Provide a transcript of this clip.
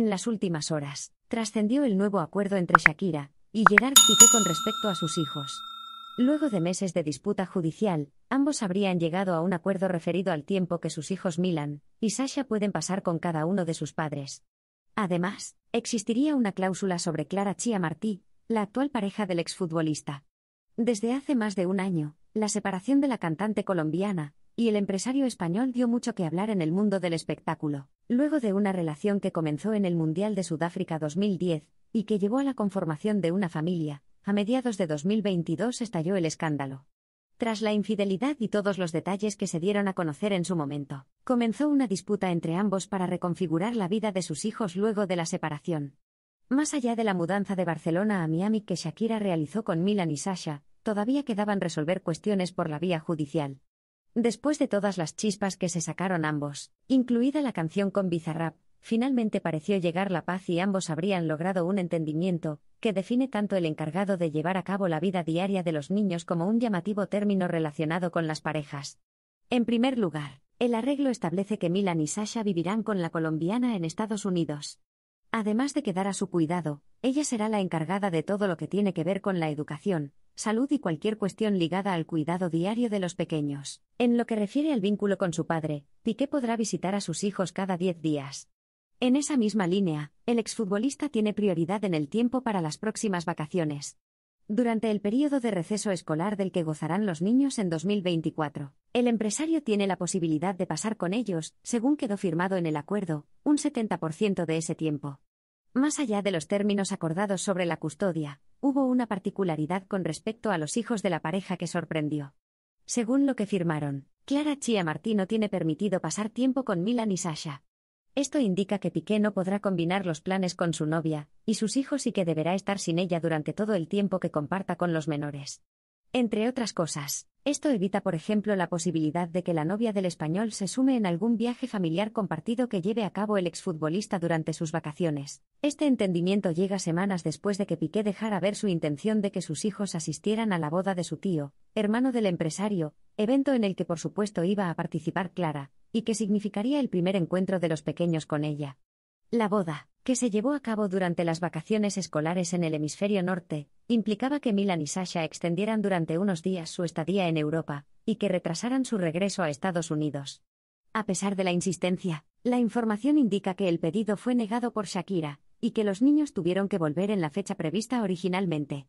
En las últimas horas, trascendió el nuevo acuerdo entre Shakira y Gerard Piqué con respecto a sus hijos. Luego de meses de disputa judicial, ambos habrían llegado a un acuerdo referido al tiempo que sus hijos Milan y Sasha pueden pasar con cada uno de sus padres. Además, existiría una cláusula sobre Clara Chia Martí, la actual pareja del exfutbolista. Desde hace más de un año, la separación de la cantante colombiana y el empresario español dio mucho que hablar en el mundo del espectáculo. Luego de una relación que comenzó en el Mundial de Sudáfrica 2010, y que llevó a la conformación de una familia, a mediados de 2022 estalló el escándalo. Tras la infidelidad y todos los detalles que se dieron a conocer en su momento, comenzó una disputa entre ambos para reconfigurar la vida de sus hijos luego de la separación. Más allá de la mudanza de Barcelona a Miami que Shakira realizó con Milan y Sasha, todavía quedaban resolver cuestiones por la vía judicial. Después de todas las chispas que se sacaron ambos, incluida la canción con Bizarrap, finalmente pareció llegar la paz y ambos habrían logrado un entendimiento, que define tanto el encargado de llevar a cabo la vida diaria de los niños como un llamativo término relacionado con las parejas. En primer lugar, el arreglo establece que Milan y Sasha vivirán con la colombiana en Estados Unidos. Además de quedar a su cuidado, ella será la encargada de todo lo que tiene que ver con la educación, salud y cualquier cuestión ligada al cuidado diario de los pequeños. En lo que refiere al vínculo con su padre, Piqué podrá visitar a sus hijos cada 10 días. En esa misma línea, el exfutbolista tiene prioridad en el tiempo para las próximas vacaciones durante el periodo de receso escolar del que gozarán los niños en 2024. El empresario tiene la posibilidad de pasar con ellos, según quedó firmado en el acuerdo, un 70% de ese tiempo. Más allá de los términos acordados sobre la custodia, hubo una particularidad con respecto a los hijos de la pareja que sorprendió. Según lo que firmaron, Clara Chia no tiene permitido pasar tiempo con Milan y Sasha, esto indica que Piqué no podrá combinar los planes con su novia, y sus hijos y que deberá estar sin ella durante todo el tiempo que comparta con los menores. Entre otras cosas. Esto evita, por ejemplo, la posibilidad de que la novia del español se sume en algún viaje familiar compartido que lleve a cabo el exfutbolista durante sus vacaciones. Este entendimiento llega semanas después de que Piqué dejara ver su intención de que sus hijos asistieran a la boda de su tío, hermano del empresario, evento en el que por supuesto iba a participar Clara, y que significaría el primer encuentro de los pequeños con ella. La boda, que se llevó a cabo durante las vacaciones escolares en el hemisferio norte, implicaba que Milan y Sasha extendieran durante unos días su estadía en Europa, y que retrasaran su regreso a Estados Unidos. A pesar de la insistencia, la información indica que el pedido fue negado por Shakira, y que los niños tuvieron que volver en la fecha prevista originalmente.